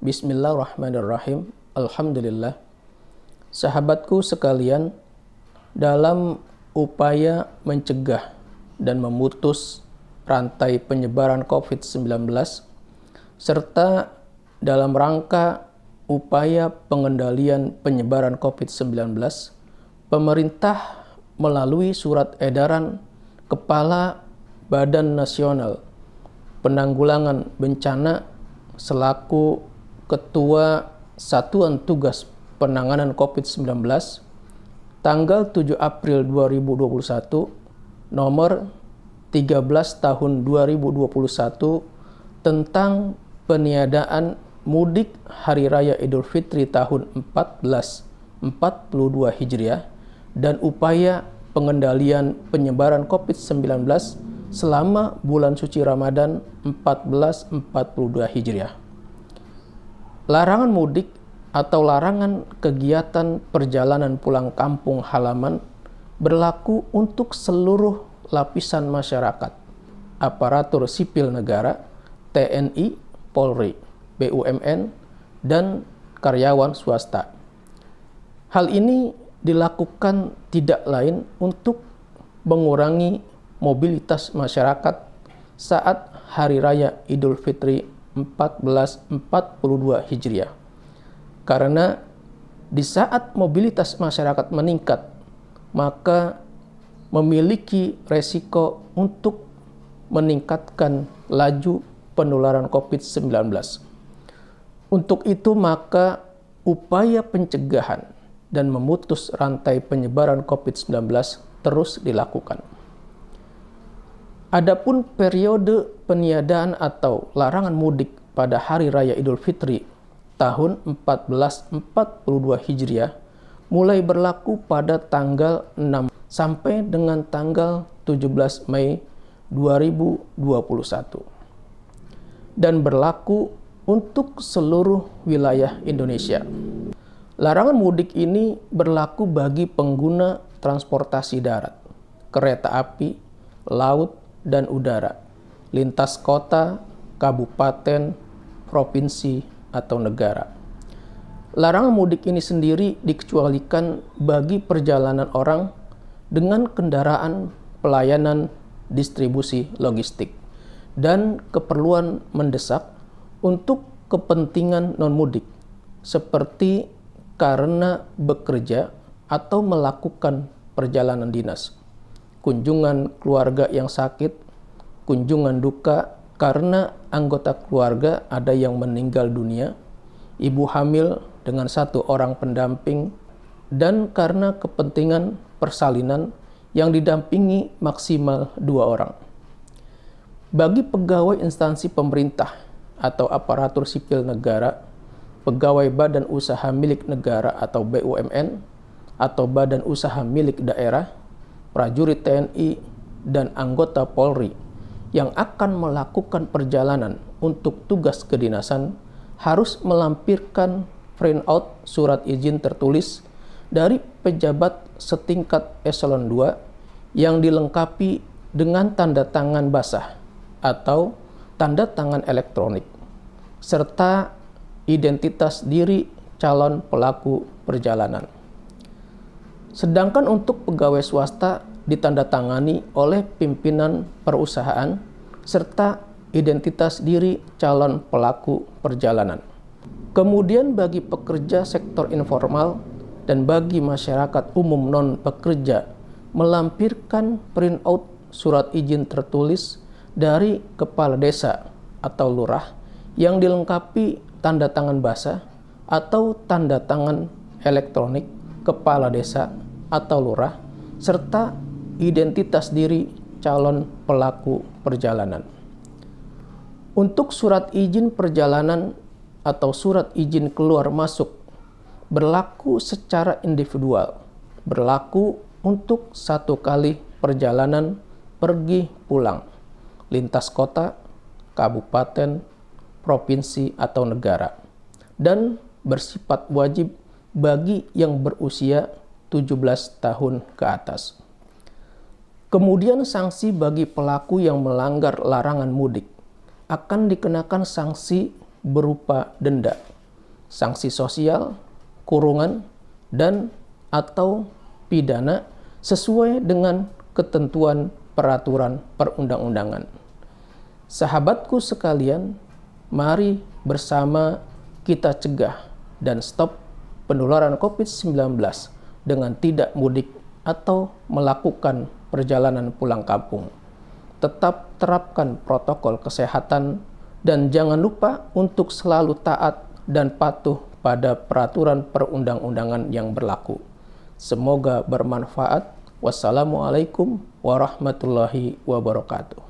Bismillahirrahmanirrahim. Alhamdulillah. Sahabatku sekalian, dalam upaya mencegah dan memutus rantai penyebaran COVID-19 serta dalam rangka upaya pengendalian penyebaran COVID-19, pemerintah melalui surat edaran Kepala Badan Nasional Penanggulangan Bencana selaku Ketua Satuan Tugas Penanganan COVID-19 tanggal 7 April 2021 nomor 13 tahun 2021 tentang peniadaan mudik Hari Raya Idul Fitri tahun 1442 Hijriah dan upaya pengendalian penyebaran COVID-19 selama bulan suci Ramadan 1442 Hijriah. Larangan mudik atau larangan kegiatan perjalanan pulang kampung halaman berlaku untuk seluruh lapisan masyarakat, aparatur sipil negara, TNI, Polri, BUMN, dan karyawan swasta. Hal ini dilakukan tidak lain untuk mengurangi mobilitas masyarakat saat Hari Raya Idul Fitri 1442 Hijriah. Karena di saat mobilitas masyarakat meningkat, maka memiliki resiko untuk meningkatkan laju penularan COVID-19. Untuk itu maka upaya pencegahan dan memutus rantai penyebaran COVID-19 terus dilakukan. Adapun periode peniadaan atau larangan mudik pada hari raya Idul Fitri tahun 1442 Hijriah mulai berlaku pada tanggal 6 sampai dengan tanggal 17 Mei 2021 dan berlaku untuk seluruh wilayah Indonesia. Larangan mudik ini berlaku bagi pengguna transportasi darat, kereta api, laut, dan udara lintas kota, kabupaten, provinsi, atau negara. Larangan mudik ini sendiri dikecualikan bagi perjalanan orang dengan kendaraan pelayanan distribusi logistik dan keperluan mendesak untuk kepentingan non-mudik seperti karena bekerja atau melakukan perjalanan dinas, kunjungan keluarga yang sakit kunjungan duka karena anggota keluarga ada yang meninggal dunia, ibu hamil dengan satu orang pendamping, dan karena kepentingan persalinan yang didampingi maksimal dua orang. Bagi pegawai instansi pemerintah atau aparatur sipil negara, pegawai badan usaha milik negara atau BUMN, atau badan usaha milik daerah, prajurit TNI, dan anggota Polri yang akan melakukan perjalanan untuk tugas kedinasan harus melampirkan printout surat izin tertulis dari pejabat setingkat eselon 2 yang dilengkapi dengan tanda tangan basah atau tanda tangan elektronik serta identitas diri calon pelaku perjalanan. Sedangkan untuk pegawai swasta ditandatangani oleh pimpinan perusahaan serta identitas diri calon pelaku perjalanan. Kemudian bagi pekerja sektor informal dan bagi masyarakat umum non pekerja melampirkan printout surat izin tertulis dari kepala desa atau lurah yang dilengkapi tanda tangan basah atau tanda tangan elektronik kepala desa atau lurah serta identitas diri calon pelaku perjalanan. Untuk surat izin perjalanan atau surat izin keluar masuk berlaku secara individual, berlaku untuk satu kali perjalanan pergi pulang lintas kota, kabupaten, provinsi, atau negara, dan bersifat wajib bagi yang berusia 17 tahun ke atas. Kemudian sanksi bagi pelaku yang melanggar larangan mudik akan dikenakan sanksi berupa denda, sanksi sosial, kurungan, dan atau pidana sesuai dengan ketentuan peraturan perundang-undangan. Sahabatku sekalian, mari bersama kita cegah dan stop penularan COVID-19 dengan tidak mudik atau melakukan perjalanan pulang kampung. Tetap terapkan protokol kesehatan dan jangan lupa untuk selalu taat dan patuh pada peraturan perundang-undangan yang berlaku. Semoga bermanfaat. Wassalamualaikum warahmatullahi wabarakatuh.